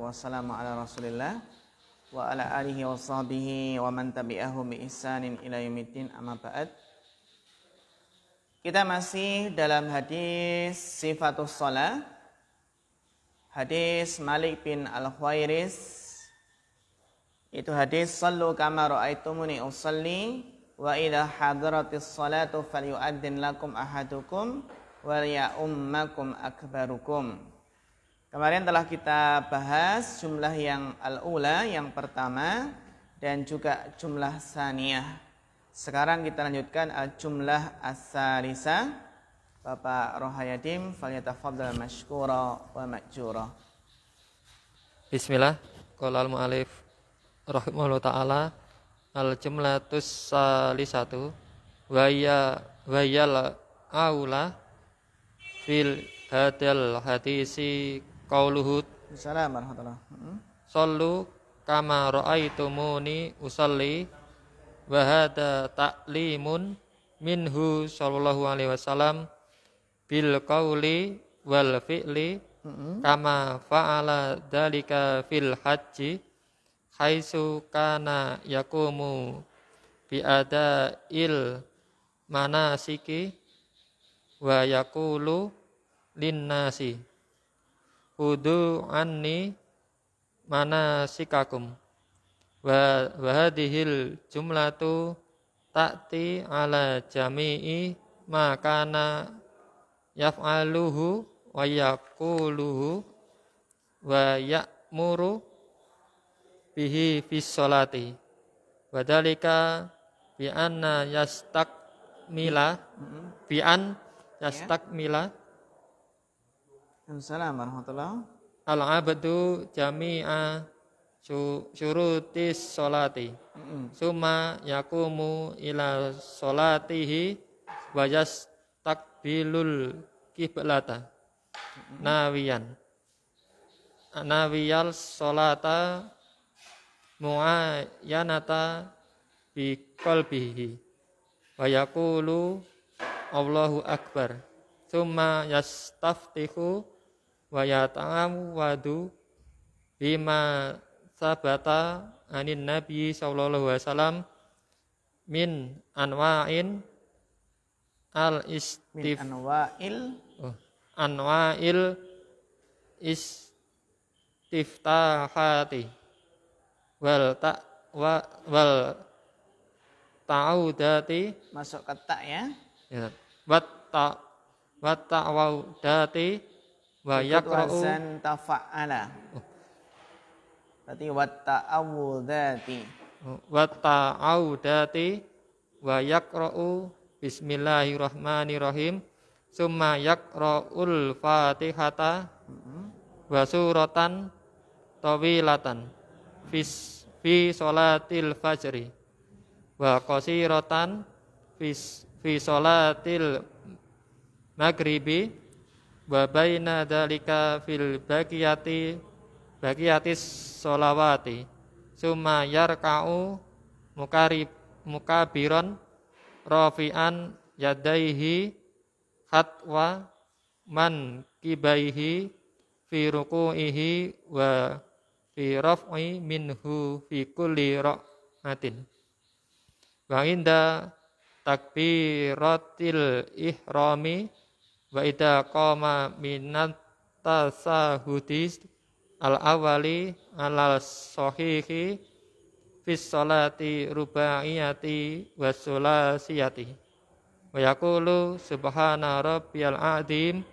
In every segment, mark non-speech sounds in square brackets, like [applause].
wassalamu ala rasulillah kita masih dalam hadis sifatus shalah hadis Malik bin Al-Khwairis itu hadis sallu kama raaitumuni usalli wa idza hadratis salatu lakum ahadukum wa ya ummakum akbarukum Kemarin telah kita bahas jumlah yang al-ula yang pertama dan juga jumlah saniyah. Sekarang kita lanjutkan al-jumlah eh, as-salisa. Bapak Rohayadim falyatafaddal mashkura wa majura. Bismillah. Qala al-mu'alif rahimahullah ta'ala al jumlah tussalisatu tu ya aula fil hadal hadisi qauluhu salam warahmatullah sallu kama raaitumuni usalli wa hadza ta'limun minhu sallallahu alaihi wasallam bil qauli wal fi'li kama fa'ala dalika fil haji kaisu kana yakumu bi ada il siki wa yakulu linnasi hudu anni sikakum, wa wahadihil jumlatu takti ala jami'i makana yaf'aluhu wa yakuluhu wa yakmuru bihi fis salati wa dalika bi anna yastakmila mm-hmm. bi an ya. Assalamualaikum warahmatullahi Al-abdu jami'a syurutis solati Suma yakumu ila solatihi Wajas takbilul kiblata Nawiyan Nawiyal solata mu'ayanata bi qalbihi wa Allahu akbar Suma yastaftihu wa yata'amu wadu bima sabata anin nabi sallallahu alaihi wasallam min anwa'in al istif min anwa'il oh, anwa'il istiftahati wal ta wa, wal ta'udati masuk ke ta ya, ya. wat ta wat dati wa yaqra'u tafa'ala. Berarti wa ta'awudati. Wa ta'awudati wa yaqra'u bismillahirrahmanirrahim summa yaqra'ul Fatihata wa suratan tawilatan fis fi salatil fajri wa qasiratan fis fi salatil maghribi wa baina dalika fil baqiyati baqiyatis sholawati summa yarka'u mukarib mukabiron rafi'an yadaihi hatwa man kibaihi fi ruku'ihi wa fi raf'i minhu fi kulli ra'atin wa inda takbiratil ihrami wa ida koma minat tasahudis al awali al sahihi fis salati rubaiyati wasulasiyati wa yaqulu subhana rabbiyal azim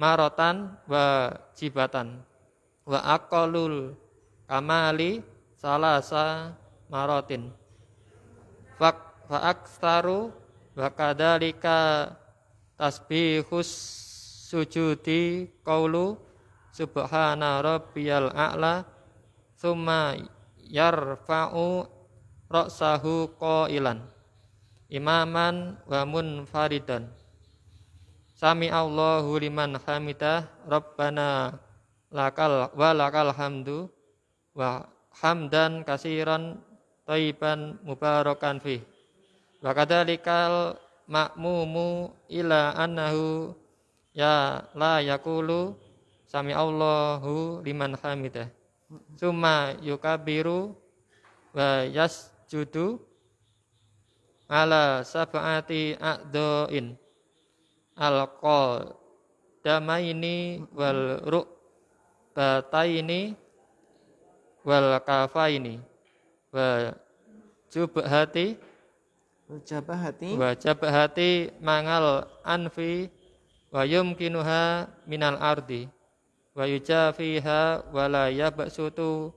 maratan wa jibatan wa aqalul kamali salasa marotin wa fa aksaru wa kadalika tasbihus sujudi kaulu subhana rabbiyal a'la thumma yarfa'u ko ilan imaman wa munfaridan sami Allahu liman hamidah rabbana lakal wa lakal hamdu wa hamdan kasiran taiban mubarakan fi wa kadzalikal makmumu ila annahu ya la yakulu sami Allahu liman hamidah summa yukabiru wa yasjudu ala sab'ati a'doin alqol damaini wal ruk bataini wal kafaini wa jubhati Wajabahati Wajabahati mangal anfi wayum kinuha minal ardi wayuja fiha walaya yabsutu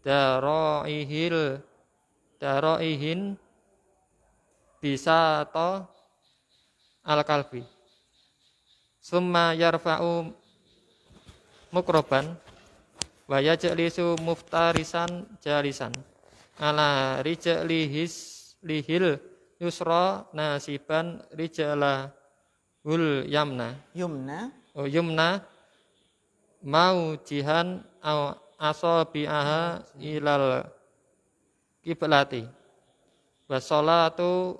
daroihil daroihin bisa to al kalbi summa yarfa'u mukroban waya yajlisu muftarisan jalisan ala rijalihis lihil yusra nasiban rijala ul yamna yumna oh yumna mau jihan asabi aha ilal kiblati wasolatu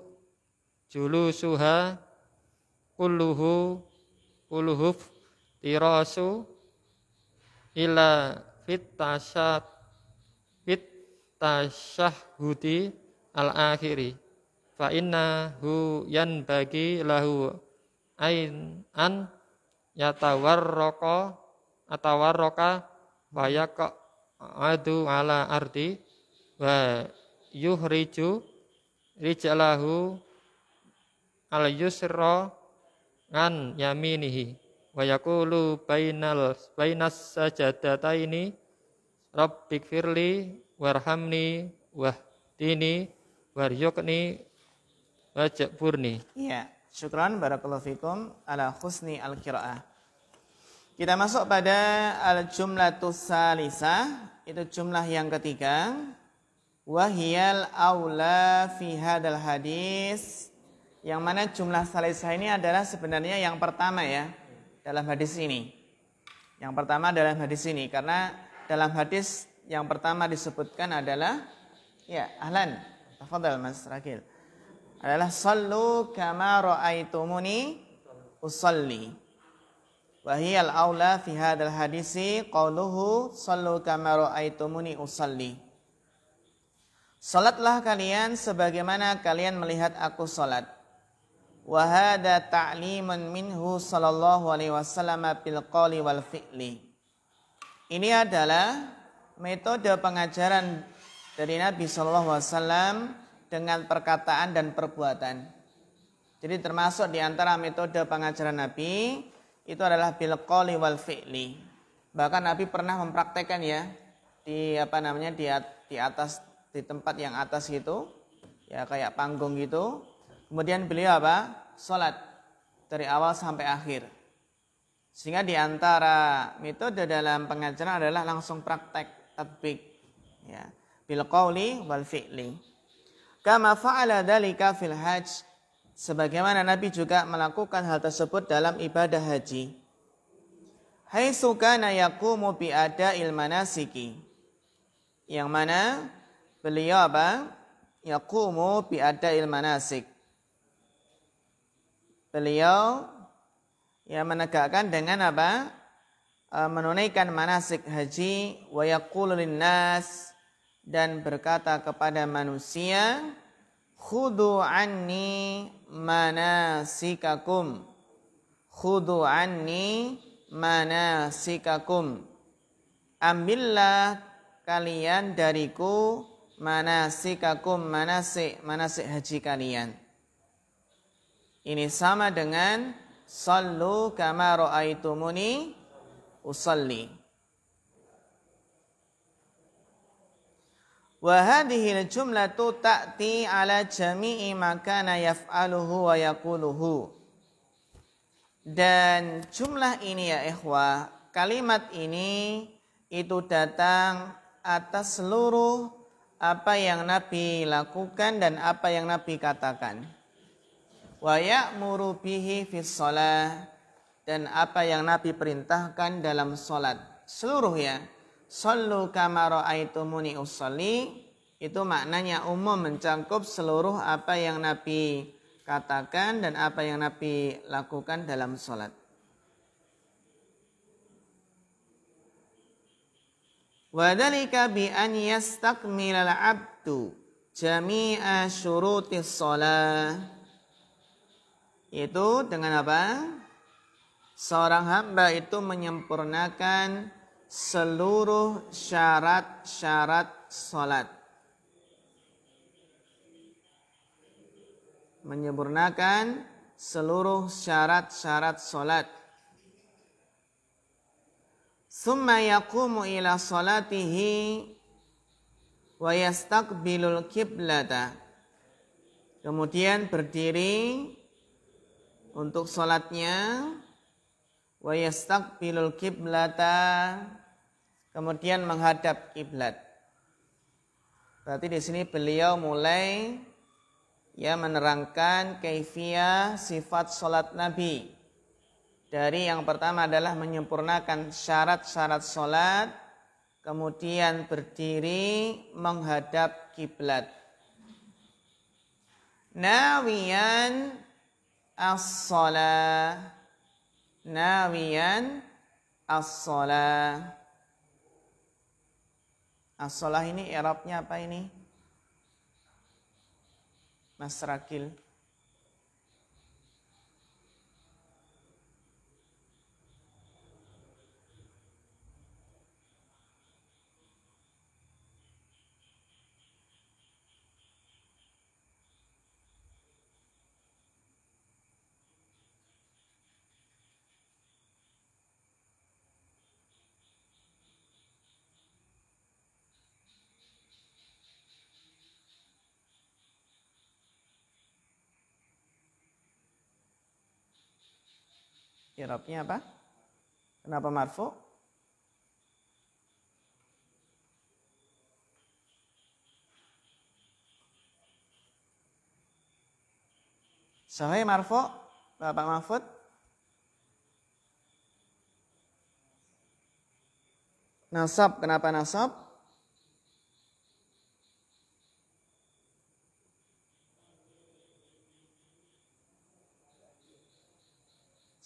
julusuha kulluhu kulluhu tirasu ila fitasyat fit al akhiri fa inna hu yan bagi lahu ain an yatawarraqa atawarraqa wa adu ala arti wa yuhriju rijalahu al yusra an yaminihi wa yaqulu bainal bainas sajadataini rabbik firli warhamni wahdini waryukni Wajak Purni. Iya. Syukran barakallahu fikum ala husni al-qiraah. Kita masuk pada al-jumlatus salisa, itu jumlah yang ketiga. Wahiyal aula fi hadal hadis. Yang mana jumlah salisa ini adalah sebenarnya yang pertama ya dalam hadis ini. Yang pertama dalam hadis ini karena dalam hadis yang pertama disebutkan adalah ya ahlan. Tafadhal Mas Rakil adalah sallu kama ra'aitumuni usalli. Wa hiya al-aula fi hadzal hadisi qauluhu sallu kama ra'aitumuni usalli. Salatlah kalian sebagaimana kalian melihat aku salat. Wa hadza ta'liman minhu sallallahu alaihi wasallam bil qawli wal fi'li. Ini adalah metode pengajaran dari Nabi sallallahu alaihi wasallam dengan perkataan dan perbuatan. Jadi termasuk di antara metode pengajaran Nabi itu adalah bil wal fi'li. Bahkan Nabi pernah mempraktekkan ya di apa namanya di, di atas di tempat yang atas itu ya kayak panggung gitu. Kemudian beliau apa? Salat dari awal sampai akhir. Sehingga di antara metode dalam pengajaran adalah langsung praktek tatbik ya bil wal fi'li. Kama fa'ala dalika fil hajj. Sebagaimana Nabi juga melakukan hal tersebut dalam ibadah haji. Haitsu kana yaqumu bi ada'il manasiki. Yang mana beliau apa? Yaqumu bi ada'il manasik. Beliau yang menegakkan dengan apa? Eh, menunaikan manasik haji wa yaqulu linnas dan berkata kepada manusia, Khudu anni manasikakum. Khudu anni manasikakum. Ambillah kalian dariku manasikakum manasik manasik haji kalian. Ini sama dengan sallu kama raaitumuni usalli. Wa hadhihi al-jumlatu ta'ti ala jami'i ma kana yaf'aluhu wa yaquluhu. Dan jumlah ini ya ikhwah, kalimat ini itu datang atas seluruh apa yang Nabi lakukan dan apa yang Nabi katakan. Wa ya'muru bihi fi dan apa yang Nabi perintahkan dalam salat. ya Sallu kama ra'aitumuni usalli itu maknanya umum mencangkup seluruh apa yang Nabi katakan dan apa yang Nabi lakukan dalam sholat. Wadalika bi an yastakmil al abdu jami'a syurutis sholat. Itu dengan apa? Seorang hamba itu menyempurnakan seluruh syarat-syarat salat. Menyempurnakan seluruh syarat-syarat salat. Summa yaqumu ila salatihi wa yastaqbilul qiblata Kemudian berdiri untuk salatnya wa yastaqbilul qiblata kemudian menghadap kiblat. Berarti di sini beliau mulai ya menerangkan kaifiah sifat salat Nabi. Dari yang pertama adalah menyempurnakan syarat-syarat salat, kemudian berdiri menghadap kiblat. Nawiyan as-salah. Nawiyan as-salah. As-salah ini Eropnya apa ini? Mas Rakil. Irobnya apa? Kenapa marfu? Sahai marfu, Bapak Mahfud. Nasab, kenapa nasab?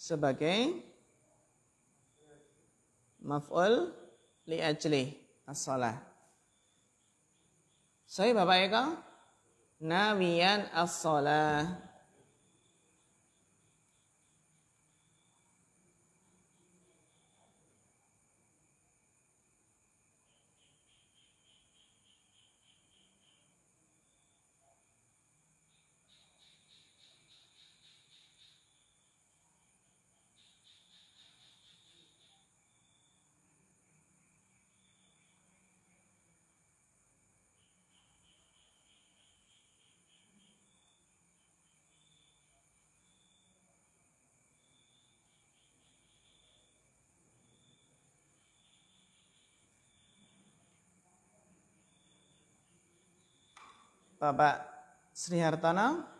sebagai maf'ul li ajli as-salah. Saya Bapak Eko, nawiyan as-salah. Bapak Sri Hartono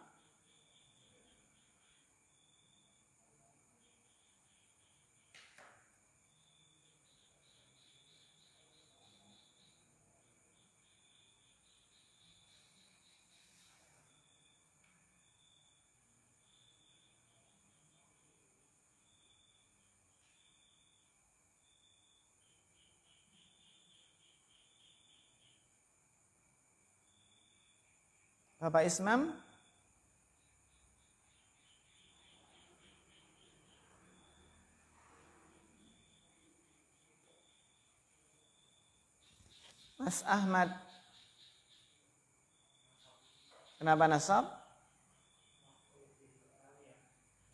Bapak Ismam Mas Ahmad Kenapa nasab?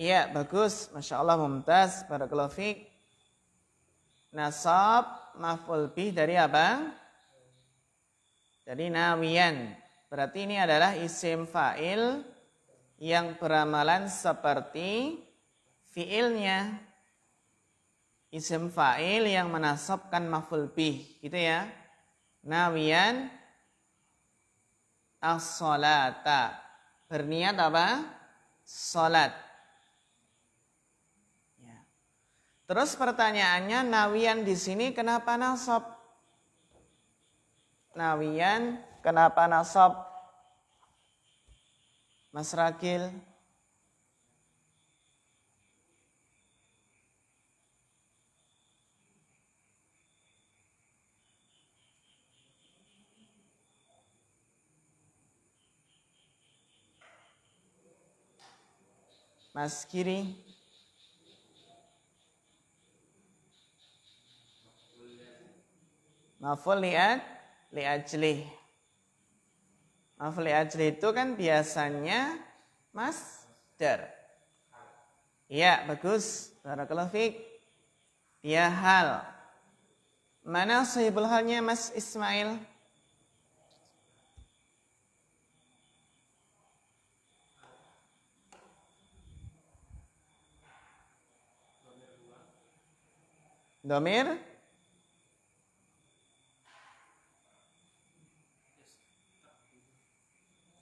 Iya, bagus. Masya Allah, mumtaz. Barakallahu fiqh. Nasab maf'ul bih dari apa? Dari nawiyan. Berarti ini adalah isim fa'il yang beramalan seperti fi'ilnya. Isim fa'il yang menasabkan maful bih, gitu ya. Nawian as-salata. Berniat apa? Salat. Ya. Terus pertanyaannya nawian di sini kenapa nasab? Nawian Kenapa nasab? Mas Rakil? Mas Kiri? Maful li'at li'ajlih. Mafli ajli itu kan biasanya masdar. Iya, bagus. Barakallahu fiik. Ya hal. Mana sahibul halnya Mas Ismail? Domir?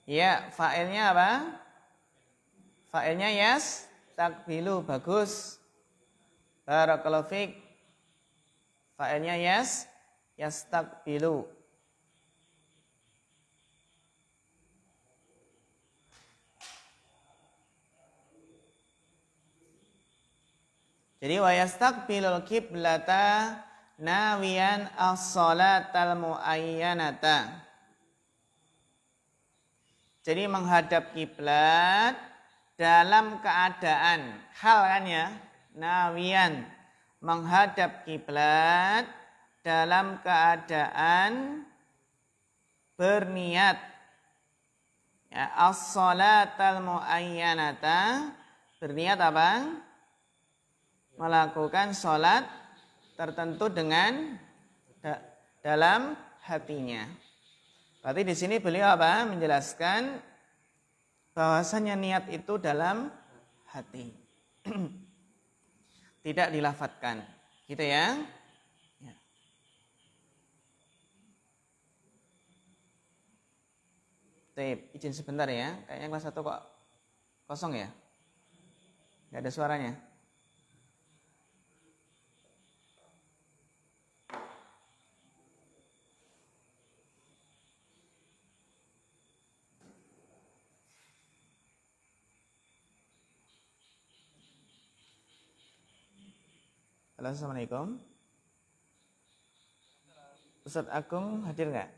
Ya, failnya apa? Failnya yes, takbilu bagus. Barakallahu fiik. Failnya yes, takbilu. Jadi wa yastakbilul kiblata nawiyan as-salatal muayyanata. Jadi menghadap kiblat dalam keadaan hal kan ya, nawian menghadap kiblat dalam keadaan berniat ya as-salatal muayyanata berniat apa melakukan salat tertentu dengan dalam hatinya Berarti di sini beliau apa? Menjelaskan bahwasanya niat itu dalam hati. [clears throat] Tidak dilafatkan. Gitu ya. ya. Tip, izin sebentar ya. Kayaknya kelas 1 kok kosong ya? Gak ada suaranya. Assalamualaikum. Ustaz Agung hadir nggak?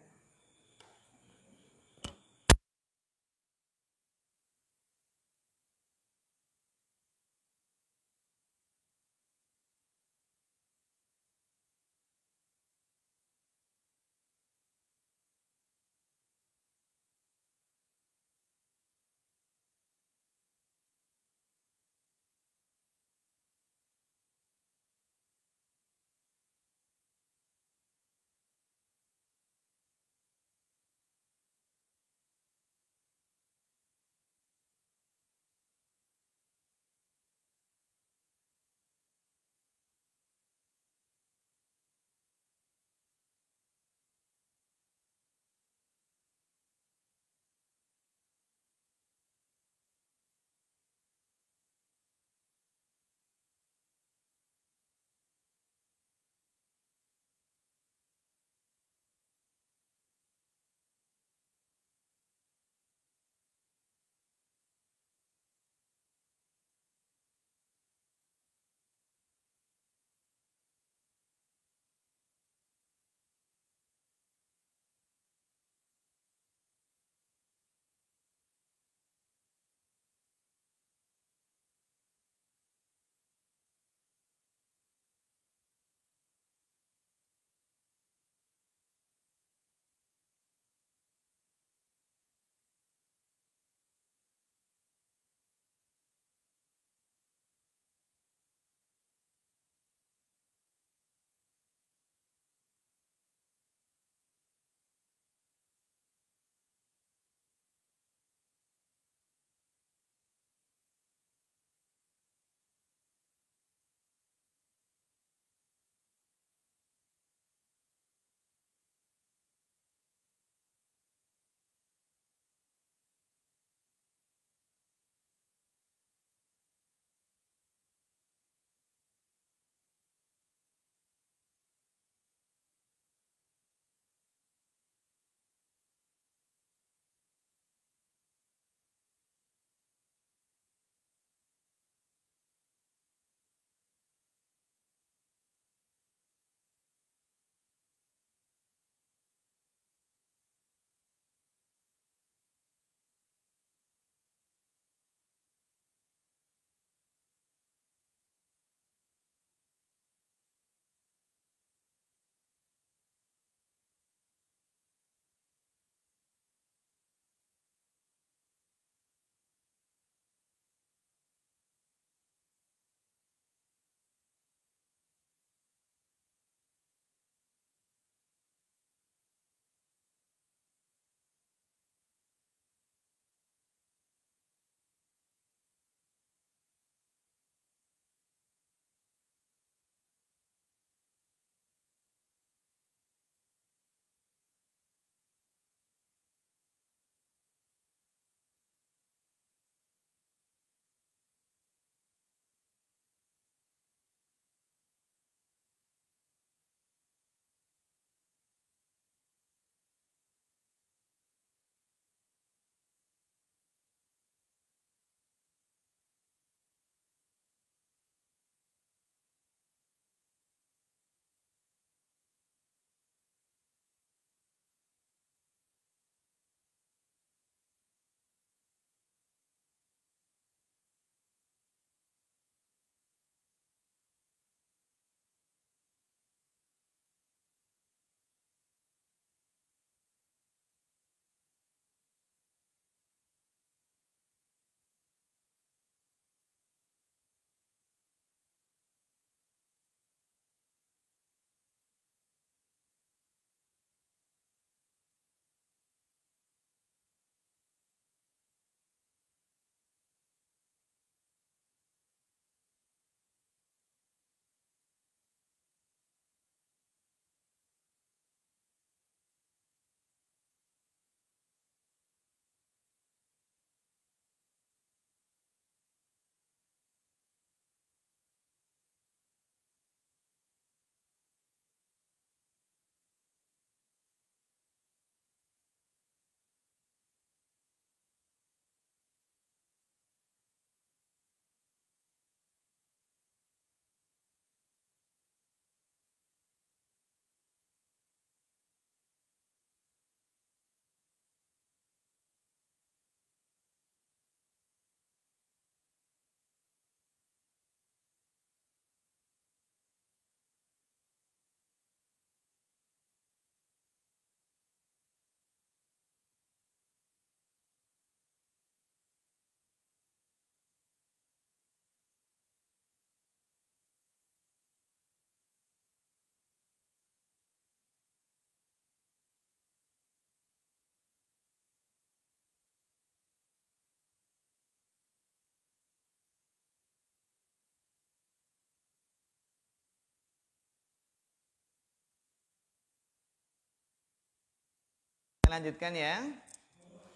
lanjutkan ya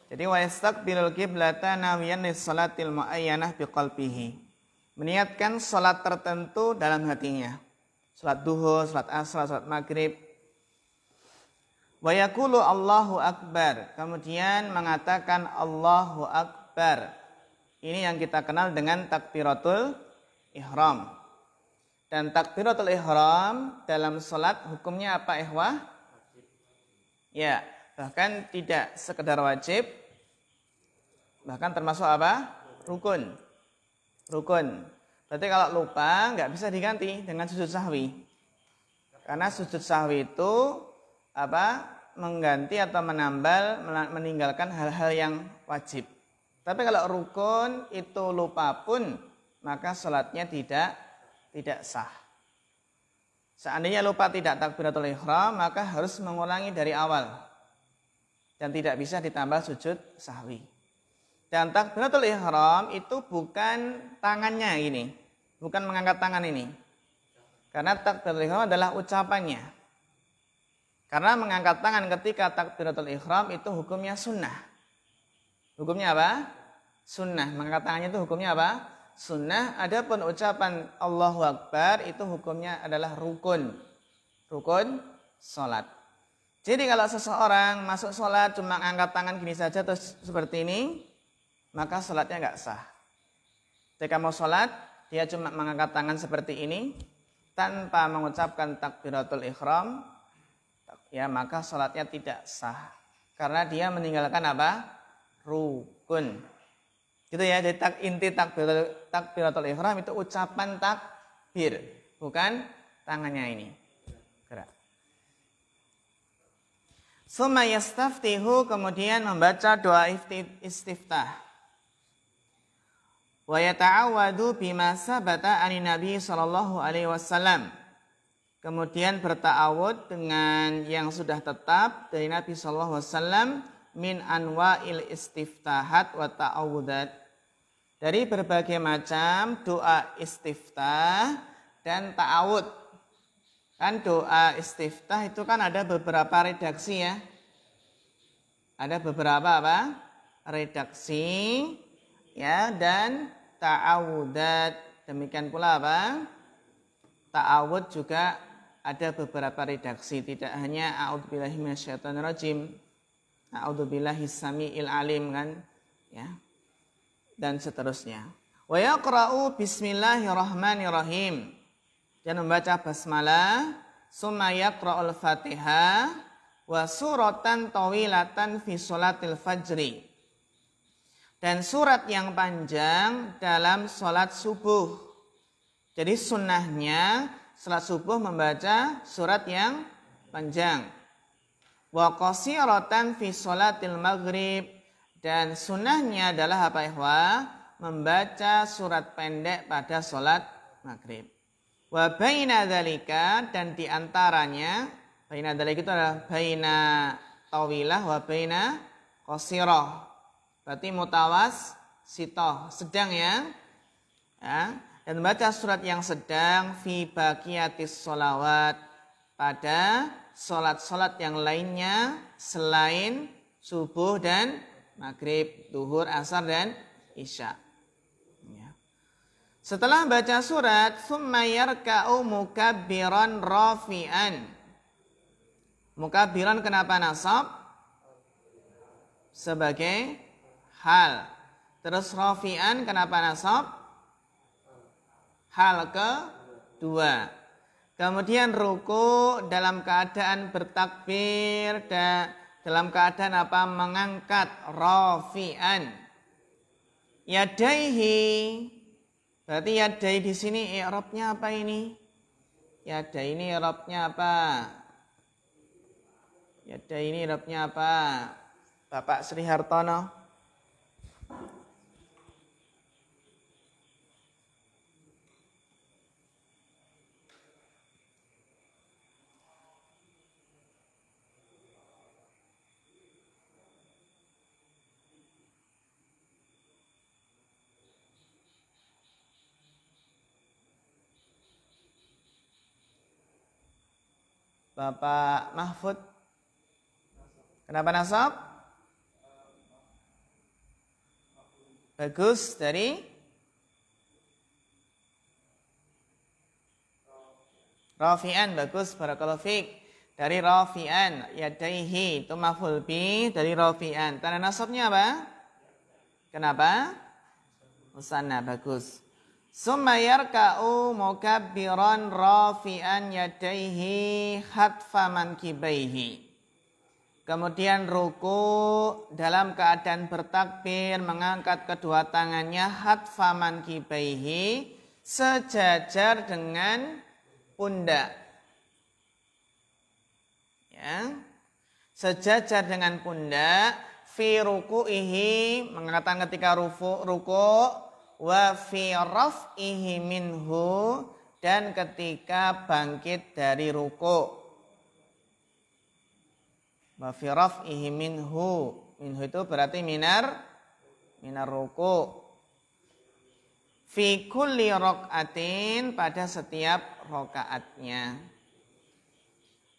jadi wa yastaqbilul qiblata nawiyan lisalatil muayyanah biqalbihi. Meniatkan salat tertentu dalam hatinya. Salat duhu, salat asar, salat maghrib. Wa yaqulu Allahu akbar. Kemudian mengatakan Allahu akbar. Ini yang kita kenal dengan takbiratul ihram. Dan takbiratul ihram dalam salat hukumnya apa ikhwah? Ya, bahkan tidak sekedar wajib bahkan termasuk apa rukun rukun berarti kalau lupa nggak bisa diganti dengan sujud sahwi karena sujud sahwi itu apa mengganti atau menambal meninggalkan hal-hal yang wajib tapi kalau rukun itu lupa pun maka sholatnya tidak tidak sah seandainya lupa tidak takbiratul ihram maka harus mengulangi dari awal dan tidak bisa ditambah sujud sahwi. Dan takbiratul ihram itu bukan tangannya ini, bukan mengangkat tangan ini. Karena takbiratul ihram adalah ucapannya. Karena mengangkat tangan ketika takbiratul ihram itu hukumnya sunnah. Hukumnya apa? Sunnah. Mengangkat tangannya itu hukumnya apa? sunnah. Adapun ucapan Allahu Akbar itu hukumnya adalah rukun. Rukun salat. Jadi kalau seseorang masuk sholat cuma angkat tangan gini saja terus seperti ini, maka sholatnya nggak sah. Ketika mau sholat, dia cuma mengangkat tangan seperti ini, tanpa mengucapkan takbiratul ikhram, ya maka sholatnya tidak sah. Karena dia meninggalkan apa? Rukun. Gitu ya, jadi tak, inti takbiratul, takbiratul ikhram itu ucapan takbir, bukan tangannya ini. Suma yastaftihu kemudian membaca doa istiftah. Wa yata'awadu bima sabata ani Nabi sallallahu alaihi wasallam. Kemudian berta'awud dengan yang sudah tetap dari Nabi sallallahu alaihi wasallam min anwa'il istiftahat wa ta'awudat. Dari berbagai macam doa istiftah dan ta'awud. Kan doa istiftah itu kan ada beberapa redaksi ya. Ada beberapa apa? Redaksi ya dan ta'awudat. Demikian pula apa? Ta'awud juga ada beberapa redaksi tidak hanya a'udzubillahi minasyaitonirrajim a'udzubillahi samiil alim kan ya dan seterusnya wa yaqra'u bismillahirrahmanirrahim dan membaca basmalah, summa yaqra'ul fatihah, wa suratan tawilatan fi sholatil fajri. Dan surat yang panjang dalam sholat subuh. Jadi sunnahnya sholat subuh membaca surat yang panjang. Wa qasiratan fi sholatil maghrib. Dan sunnahnya adalah apa ikhwah? Membaca surat pendek pada sholat maghrib. Wa baina dzalika dan di antaranya baina dzalika itu adalah baina tawilah wa baina qasirah. Berarti mutawas sitoh, sedang ya. ya. Dan baca surat yang sedang fi baqiyatis solawat pada solat-solat yang lainnya selain subuh dan maghrib, duhur, asar dan isya. Setelah baca surat, summa yarka'u mukabbiran rafi'an. Mukabbiran kenapa nasab? Sebagai hal. Terus rafi'an kenapa nasab? Hal ke dua. Kemudian ruku dalam keadaan bertakbir dan dalam keadaan apa mengangkat rafi'an. Yadaihi Berarti yadai di sini i'rabnya apa ini? Yadai ini i'rabnya apa? Yadai ini i'rabnya apa? Bapak Sri Hartono. Bapak Mahfud. Kenapa nasab? Bagus dari Rafi'an bagus barakallahu fiik dari Rafi'an yadaihi itu maful bi dari Rafi'an. Tanda nasabnya apa? Kenapa? Musanna bagus. Summa yarka'u mukabbiran rafi'an yadaihi hatfa kibaihi. Kemudian ruku dalam keadaan bertakbir mengangkat kedua tangannya hatfa kibaihi sejajar dengan pundak. Ya. Sejajar dengan pundak fi ruku'ihi mengatakan ketika ruku wa fi raf'ihi minhu dan ketika bangkit dari ruku wa fi raf'ihi minhu minhu itu berarti minar minar ruku fi kulli rokaatin pada setiap rokaatnya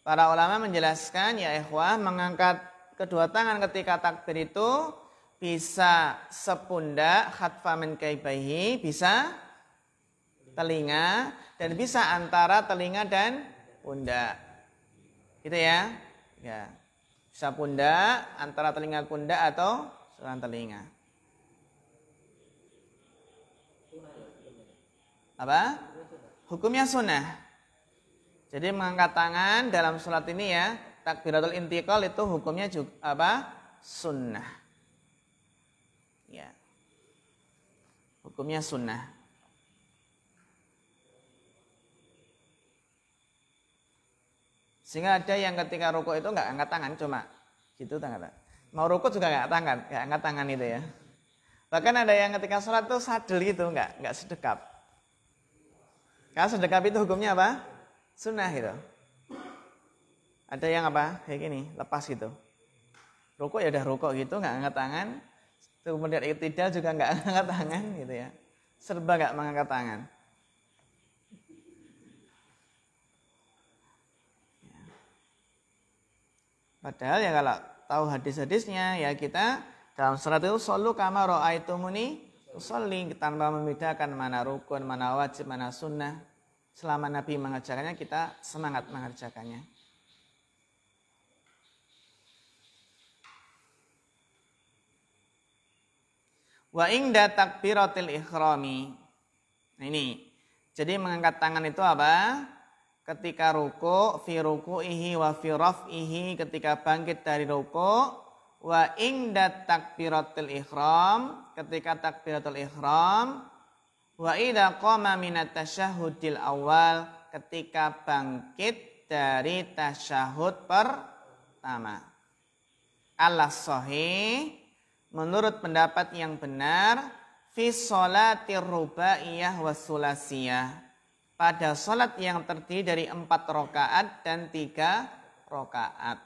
para ulama menjelaskan ya ikhwah mengangkat kedua tangan ketika takbir itu bisa sepundak min kaibahi, bisa telinga dan bisa antara telinga dan pundak. Gitu ya. Ya. Bisa pundak, antara telinga pundak atau selang telinga. Apa? Hukumnya sunnah. Jadi mengangkat tangan dalam sholat ini ya, takbiratul intikal itu hukumnya juga apa? Sunnah. Hukumnya sunnah. Sehingga ada yang ketika rokok itu nggak angkat tangan cuma gitu tangan. Mau rokok juga nggak tangan, nggak angkat tangan itu ya. Bahkan ada yang ketika sholat itu sadel gitu, nggak nggak sedekap. Kalau sedekap itu hukumnya apa? Sunnah gitu. Ada yang apa? Kayak gini, lepas gitu. Rokok ya udah rokok gitu, nggak angkat tangan, Tuh melihat iktidal juga nggak [laughs] angkat tangan gitu ya. Serba nggak mengangkat tangan. Ya. Padahal ya kalau tahu hadis-hadisnya ya kita dalam surat itu solu kama muni soling tanpa membedakan mana rukun, mana wajib, mana sunnah. Selama Nabi mengajarkannya kita semangat mengerjakannya. Wa ingda takbiratil ikhrami. Nah, ini. Jadi mengangkat tangan itu apa? Ketika ruku, fi ruku'ihi wa fi raf'ihi ketika bangkit dari ruku, wa ingda takbiratil ikhram ketika takbiratul ikhram, wa idha qama minat tashahudil awal ketika bangkit dari tasyahud pertama. Allah sahih menurut pendapat yang benar fi sholatir rubaiyah wasulasiyah pada sholat yang terdiri dari empat rokaat dan tiga rokaat.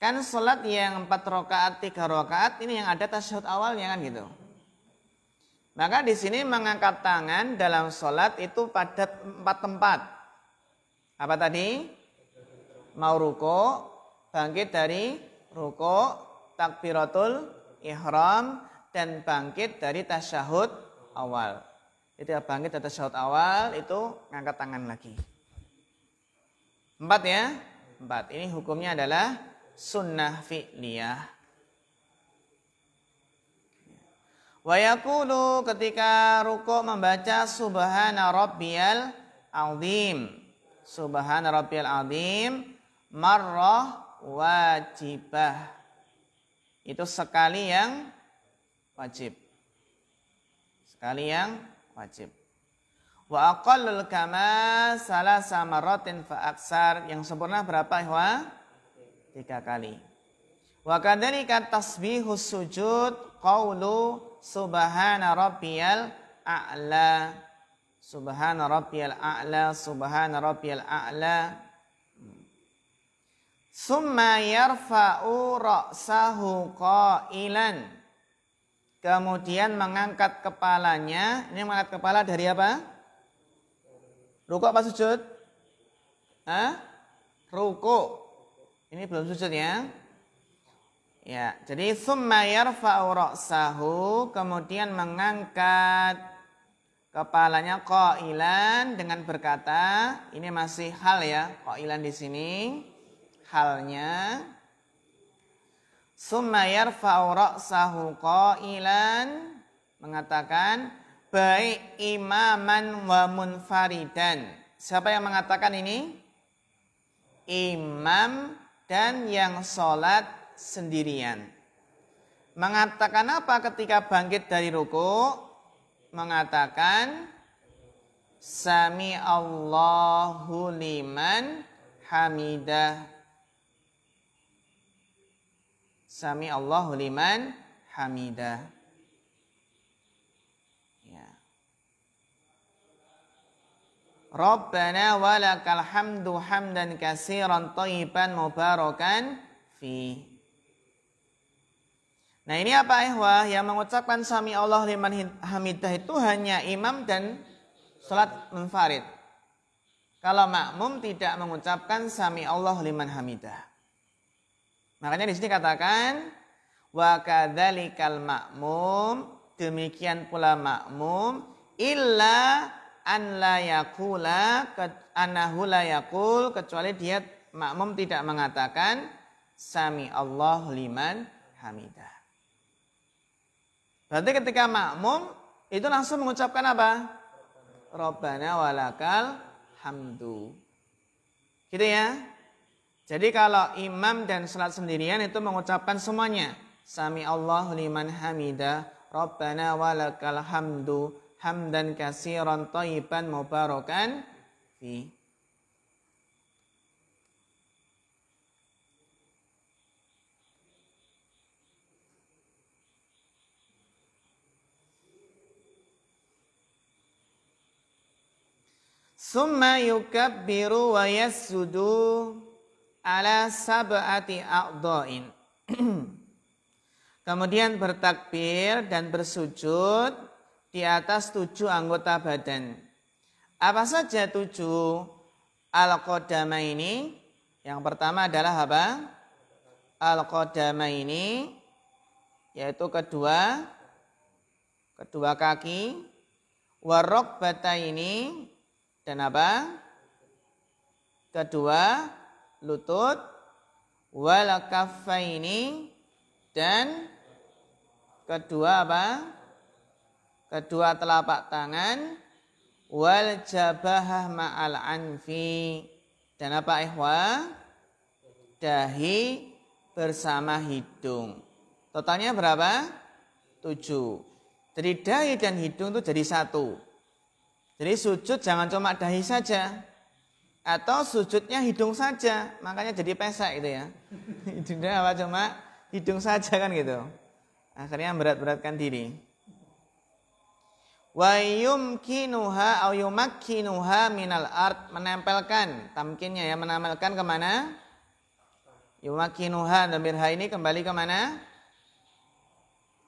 Kan sholat yang empat rokaat, tiga rokaat ini yang ada tasyahud awalnya kan gitu. Maka di sini mengangkat tangan dalam sholat itu pada empat tempat. Apa tadi? Mau ruko, bangkit dari ruko, takbiratul ihram dan bangkit dari tasyahud awal. Jadi bangkit dari tasyahud awal itu ngangkat tangan lagi. Empat ya? Empat. Ini hukumnya adalah sunnah fi'liyah. Wayakulu ketika ruko membaca subhana rabbiyal azim. Subhana rabbiyal azim marrah wajibah itu sekali yang wajib. Sekali yang wajib. Wa aqallul kama salah samaratin faaksar yang sempurna berapa ihwa? Tiga kali. Wa kadzalika tasbihus sujud qaulu subhana rabbiyal a'la. Subhana rabbiyal a'la, subhana rabbiyal a'la. Summa yarfa'u ra'sahu qailan. Kemudian mengangkat kepalanya. Ini mengangkat kepala dari apa? Ruko apa sujud? Hah? ruko. Ini belum sujud ya. Ya, jadi summa yarfa'u ra'sahu kemudian mengangkat kepalanya qailan dengan berkata, ini masih hal ya, qailan di sini halnya summa yarfa'u ra'sahu qailan mengatakan baik imaman wa munfaridan. Siapa yang mengatakan ini? Imam dan yang sholat sendirian. Mengatakan apa ketika bangkit dari ruku? Mengatakan Sami Allahu liman hamidah Sami Allahu liman hamidah. Ya. Rabbana walakal hamdu hamdan kasiran taiban mubarakan fi. Nah ini apa ihwah yang mengucapkan sami Allah liman hamidah itu hanya imam dan salat munfarid. Kalau makmum tidak mengucapkan sami Allah liman hamidah. Makanya di sini katakan wa kadzalikal ma'mum demikian pula ma'mum illa an la yaqula anahu la yakul kecuali dia makmum tidak mengatakan sami Allah liman hamidah. Berarti ketika makmum itu langsung mengucapkan apa? Rabbana walakal hamdu. Gitu ya. Jadi kalau imam dan salat sendirian itu mengucapkan semuanya. Sami Allahu liman hamidah, Rabbana walakal hamdu, hamdan kasiran tayyiban mubarakan fi. Summa yukabbiru wa yasjudu ala sab'ati a'dha'in. [clears throat] Kemudian bertakbir dan bersujud di atas tujuh anggota badan. Apa saja tujuh al ini? Yang pertama adalah apa? al ini yaitu kedua kedua kaki warok bata ini dan apa? Kedua lutut wal ini dan kedua apa? Kedua telapak tangan wal jabahah ma'al anfi dan apa ihwa? Dahi bersama hidung. Totalnya berapa? Tujuh. Jadi dahi dan hidung itu jadi satu. Jadi sujud jangan cuma dahi saja atau sujudnya hidung saja makanya jadi pesek itu ya [laughs] hidungnya apa cuma hidung saja kan gitu akhirnya berat-beratkan diri wa yumkinuha au yumakkinuha minal art menempelkan tamkinnya ya menempelkan kemana yumakkinuha dan ha ini kembali kemana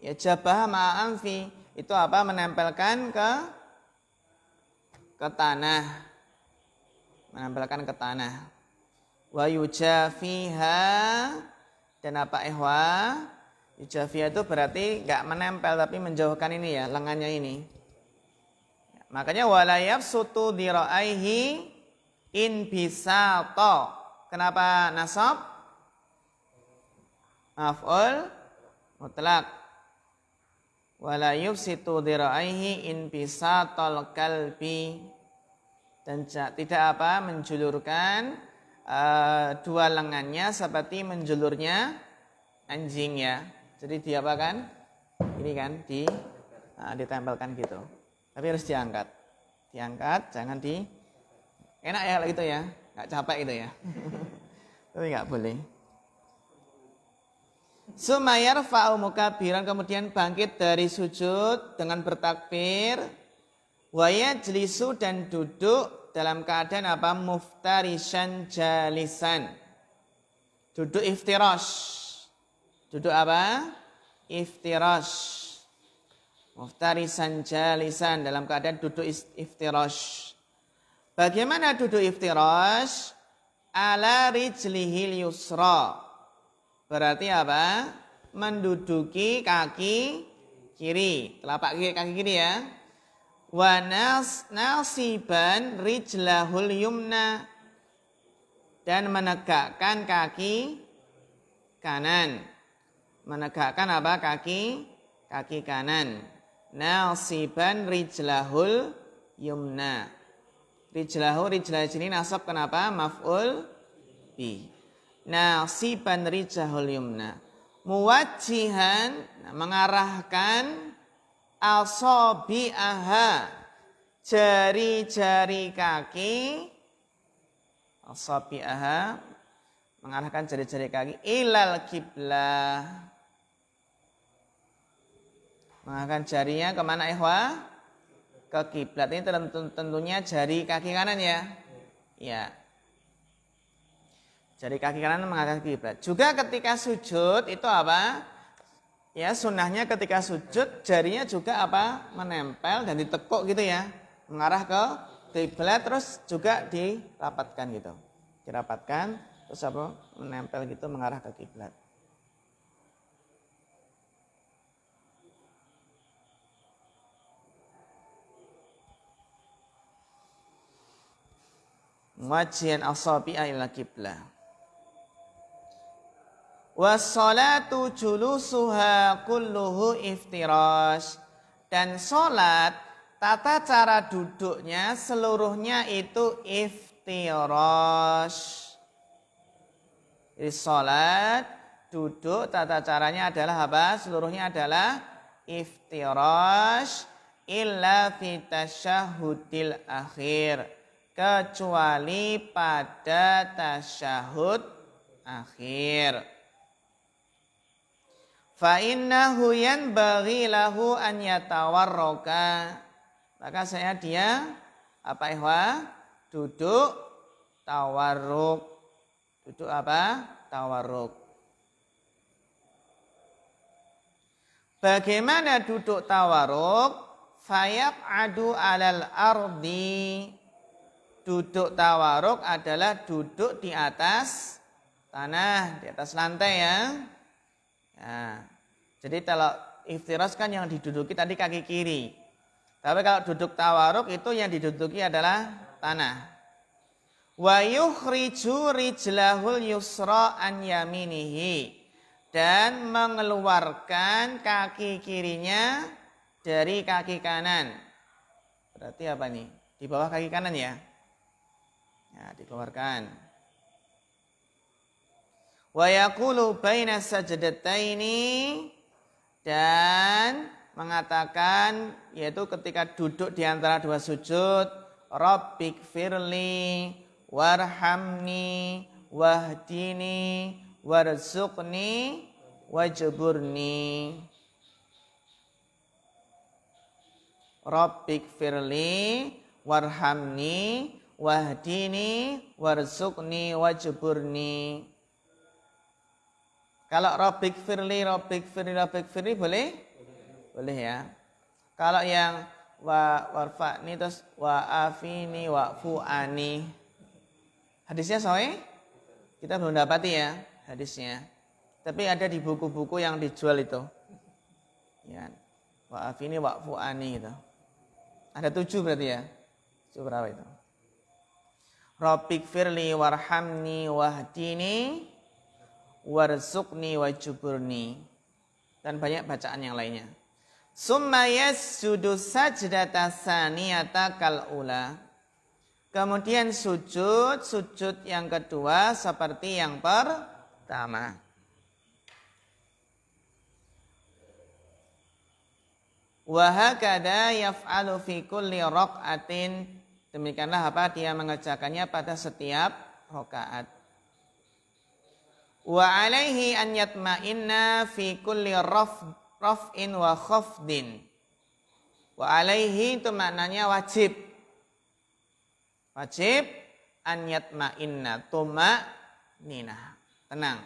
ya jabah ma'anfi itu apa menempelkan ke ke tanah menempelkan ke tanah wa yujafiha dan apa ihwa yujafiha itu berarti nggak menempel tapi menjauhkan ini ya lengannya ini makanya walayaf sutu diro'aihi in bisa bisato kenapa nasab maf'ul mutlak Walayuf situ diro'aihi in bisa tol kalbi dan tidak apa menjulurkan uh, dua lengannya seperti menjulurnya anjing ya. Jadi dia apa kan? Ini kan di uh, ditempelkan gitu. Tapi harus diangkat. Diangkat, jangan di enak ya gitu ya. Nggak capek gitu ya. [laughs] Tapi nggak boleh. Sumayar fa'u mukabiran kemudian bangkit dari sujud dengan bertakbir jelisu dan duduk dalam keadaan apa? Muftarisan jalisan. Duduk iftirosh. Duduk apa? Iftirosh. Muftarisan jalisan dalam keadaan duduk iftirosh. Bagaimana duduk iftirosh? Ala rijlihil yusra. Berarti apa? Menduduki kaki kiri. Telapak kiri, kaki kiri ya wa nas nasiban rijlahul yumna dan menegakkan kaki kanan. Menegakkan apa kaki? Kaki kanan. Nasiban rijlahul yumna. rijlahul rijlah ini nasab kenapa? Maf'ul bi. Nasiban rijlahul yumna. muwajjihan mengarahkan asabi'aha jari-jari kaki asabi'aha mengarahkan jari-jari kaki ilal kiblah mengarahkan jarinya kemana ikhwa ke kiblat ini tentunya jari kaki kanan ya ya jari kaki kanan mengarah kiblat juga ketika sujud itu apa Ya, sunnahnya ketika sujud jarinya juga apa? menempel dan ditekuk gitu ya. Mengarah ke kiblat terus juga dirapatkan gitu. Dirapatkan terus apa? menempel gitu mengarah ke kiblat. Wajian asabi'a ila kiblah. Wassalatu julusuha kulluhu Dan solat tata cara duduknya seluruhnya itu iftirash. Jadi solat duduk tata caranya adalah apa? Seluruhnya adalah iftirash illa fitashahudil akhir kecuali pada tasyahud akhir fa innahu yanbaghi lahu an yatawarroka. maka saya dia apa ihwa duduk tawarruk duduk apa tawarruk Bagaimana duduk tawaruk? Fayab adu alal ardi. Duduk tawaruk adalah duduk di atas tanah, di atas lantai ya. Nah. Jadi kalau iftiros kan yang diduduki tadi kaki kiri. Tapi kalau duduk tawaruk itu yang diduduki adalah tanah. Wa yukhriju rijlahul yusra an yaminihi. Dan mengeluarkan kaki kirinya dari kaki kanan. Berarti apa nih? Di bawah kaki kanan ya? Ya, dikeluarkan wa yakulu baina ini dan mengatakan yaitu ketika duduk di antara dua sujud Rabbik firli warhamni wahdini warzuqni wajburni Rabbik firli warhamni wahdini warzuqni wajburni kalau robik firli, robik firli, robik firli boleh? Boleh ya. Kalau yang wa warfa'ni terus wa afini wa fu'ani. Hadisnya sahih? Kita belum dapati ya hadisnya. Tapi ada di buku-buku yang dijual itu. Ya. Wa afini wa fu'ani gitu. Ada tujuh berarti ya. Tujuh berapa itu? Robik firli warhamni wahdini warzuqni wajuburni dan banyak bacaan yang lainnya. Summa yasjudu sajdata saniyata kal'ula. Kemudian sujud, sujud yang kedua seperti yang pertama. Wahakada yaf'alu fi kulli rok'atin. Demikianlah apa dia mengerjakannya pada setiap rokaat wa alaihi an yatma'inna fi kulli raf raf'in wa khafdin wa alaihi itu maknanya wajib wajib an yatma'inna tuma nina tenang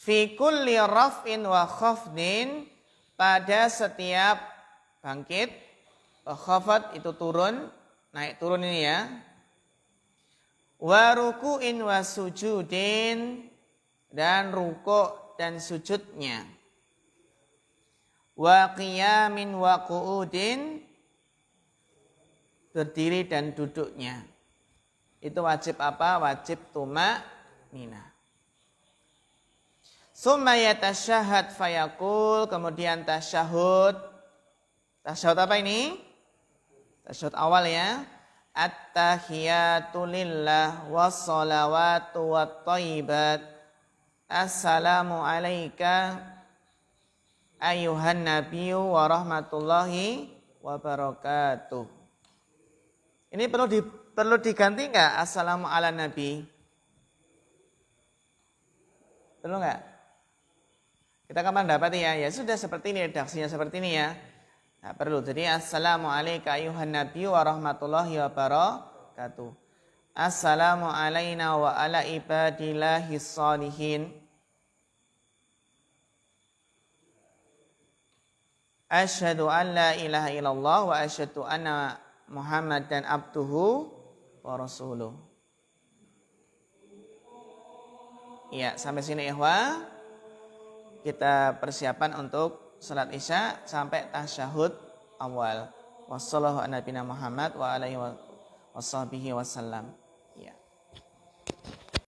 fi kulli raf'in wa khafdin pada setiap bangkit khafat itu turun naik turun ini ya wa ruku'in wa sujudin dan ruko dan sujudnya wa qiyamin wa qu'udin berdiri dan duduknya itu wajib apa wajib tuma nina summa yatasyahad fayakul kemudian tasyahud tasyahud apa ini tasyahud awal ya at-tahiyatu lillah salawatu wat thayyibat Assalamu alayka ayuhan nabiyyu wa rahmatullahi wa barakatuh. Ini perlu di, perlu diganti enggak assalamu ala nabi? Perlu enggak? Kita kapan dapat ya? Ya sudah seperti ini redaksinya seperti ini ya. Nah, perlu. Jadi assalamu alayka ayuhan nabiyyu wa rahmatullahi wa barakatuh. Assalamu alayna wa ala ibadillahis salihin. Asyhadu an la ilaha illallah wa asyhadu anna Muhammadan abduhu wa rasuluh. Ya, sampai sini ikhwa. Kita persiapan untuk salat Isya sampai tasyahud awal. Wassallahu ala Muhammad wa alaihi wa wassalam. Ya.